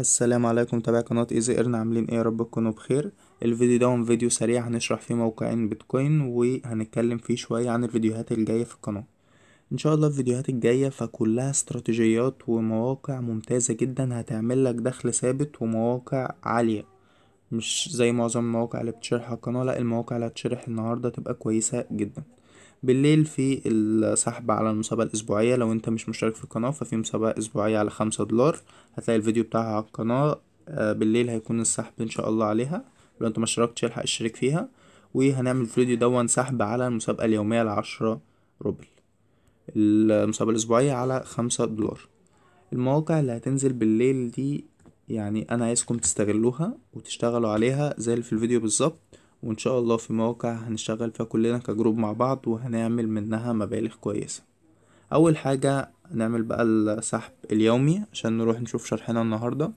السلام عليكم تابعي قناة ايزي ايرن عاملين ايه يا رب تكونوا بخير الفيديو ده فيديو سريع هنشرح فيه موقعين بيتكوين وهنتكلم فيه شوية عن الفيديوهات الجاية في القناة ان شاء الله الفيديوهات الجاية فكلها استراتيجيات ومواقع ممتازة جدا هتعمل لك دخل ثابت ومواقع عالية مش زي معظم المواقع اللي بتشرحها القناة لا المواقع اللي هتشرح النهاردة تبقى كويسة جدا بالليل في السحب على المسابقة الأسبوعية لو أنت مش مشترك في القناة ففي مسابقة أسبوعية على خمسة دولار هتلاقي الفيديو بتاعها على القناة آه، بالليل هيكون السحب إن شاء الله عليها لو أنت مشتركتش الحق اشترك فيها وهنعمل في الفيديو دون سحب على المسابقة اليومية العشرة روبل المسابقة الأسبوعية على خمسة دولار المواقع اللي هتنزل بالليل دي يعني أنا عايزكم تستغلوها وتشتغلوا عليها زي اللي في الفيديو بالظبط وان شاء الله في مواقع هنشتغل فيها كلنا كجروب مع بعض وهنعمل منها مبالغ كويسة اول حاجة نعمل بقى السحب اليومي عشان نروح نشوف شرحنا النهاردة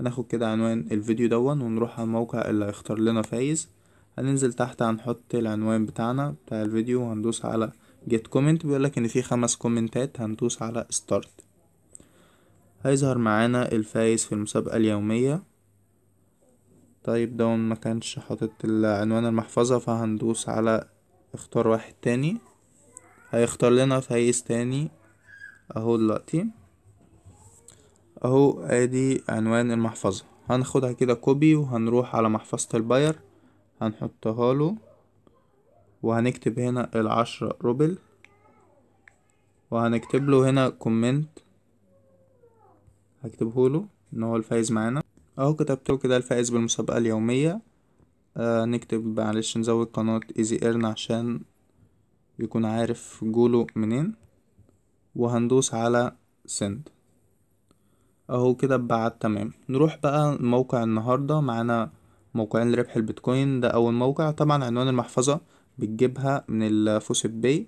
هناخد كده عنوان الفيديو دون ونروح على الموقع اللي هيختار لنا فايز هننزل تحت هنحط العنوان بتاعنا بتاع الفيديو وهندوس على جيت كومنت بيقولك ان في خمس كومنتات هندوس على ستارت هيظهر معانا الفايز في المسابقة اليومية طيب ده ما كانش حاطط العنوان المحفظة فهندوس على اختار واحد تاني هيختار لنا فايز تاني اهو دلوقتي اهو ادي عنوان المحفظة هناخدها كده كوبي وهنروح على محفظة الباير هنحطها له وهنكتب هنا العشرة روبل وهنكتب له هنا كومنت هكتبه له ان هو الفايز معانا اهو كتبت له كده الفائز بالمسابقة اليومية آه نكتب معلش نزود قناة ايزي ايرن عشان يكون عارف جوله منين وهندوس على سند اهو كده اتبعت تمام نروح بقى موقع النهاردة معانا موقعين لربح البيتكوين ده اول موقع طبعا عنوان المحفظة بتجيبها من الفوسيت باي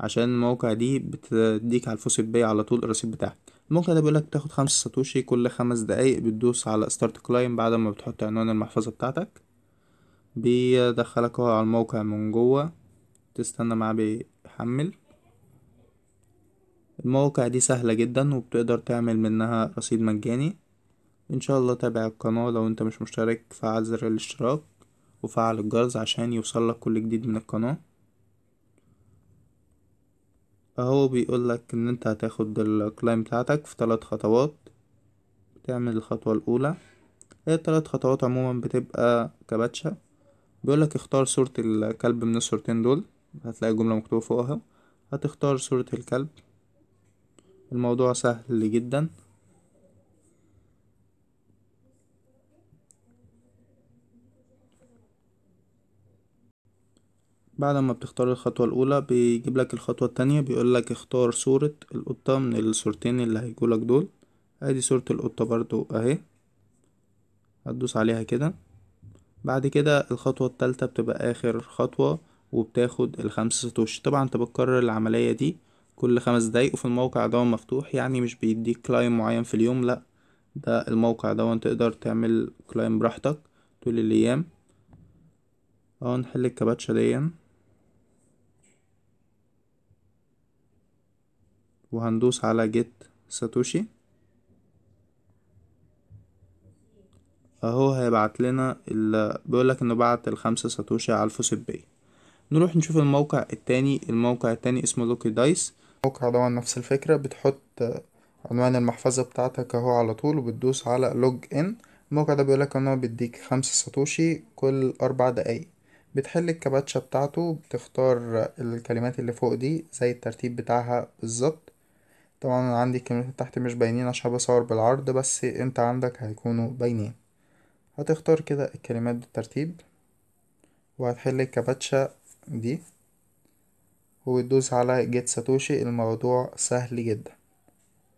عشان الموقع دي بتديك على الفوسيت باي على طول الرصيد بتاعك الموقع ده بيقولك بتاخد خمس ساتوشي كل خمس دقايق بتدوس على ستارت كلايم بعد ما بتحط عنوان المحفظة بتاعتك بيدخلك اهو على الموقع من جوه تستنى معاه بيحمل المواقع دي سهلة جدا وبتقدر تعمل منها رصيد مجاني ان شاء الله تابع القناة لو انت مش مشترك فعل زر الاشتراك وفعل الجرس عشان يوصلك كل جديد من القناة فهو بيقولك ان انت هتاخد الكلايم بتاعتك في ثلاث خطوات بتعمل الخطوة الاولى هي الثلاث خطوات عموما بتبقى كباتشة بيقولك اختار صورة الكلب من الصورتين دول هتلاقي جملة مكتوبة فوقها هتختار صورة الكلب الموضوع سهل جدا بعد ما بتختار الخطوة الأولى بيجيب لك الخطوة التانية بيقول لك اختار صورة القطة من الصورتين اللي هيجولك دول ادي صورة القطة برضو اهي هتدوس عليها كده بعد كده الخطوة التالتة بتبقى آخر خطوة وبتاخد الخمس ستوش طبعا انت بتكرر العملية دي كل خمس دقايق وفي الموقع ده مفتوح يعني مش بيديك كلايم معين في اليوم لأ ده الموقع ده تقدر تعمل كلايم براحتك طول الأيام اهو نحل الكباتشة ديًا وهندوس على جيت ساتوشي اهو هيبعت لنا بيقولك انه بعت الخمسة ساتوشي على الفوسبي نروح نشوف الموقع التاني الموقع التاني اسمه لوكي دايس الموقع ده نفس الفكرة بتحط عنوان المحفظة بتاعتك اهو على طول وبتدوس على لوج ان الموقع ده بيقولك انه بيديك خمسة ساتوشي كل اربع دقايق بتحل الكباتشة بتاعته بتختار الكلمات اللي فوق دي زي الترتيب بتاعها بالظبط طبعا انا عندي الكلمتين تحت مش باينين عشان بصور بالعرض بس انت عندك هيكونوا باينين هتختار كده الكلمات بالترتيب وهتحل الكابتشا دي وتدوس على جيت ساتوشي الموضوع سهل جدا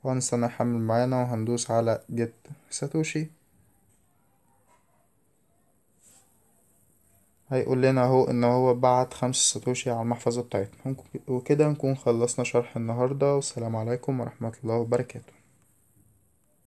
وهنستنى حمل معانا وهندوس على جيت ساتوشي هيقول لنا اهو ان هو بعت خمس ساتوشي على المحفظة بتاعتنا وكده نكون خلصنا شرح النهاردة والسلام عليكم ورحمة الله وبركاته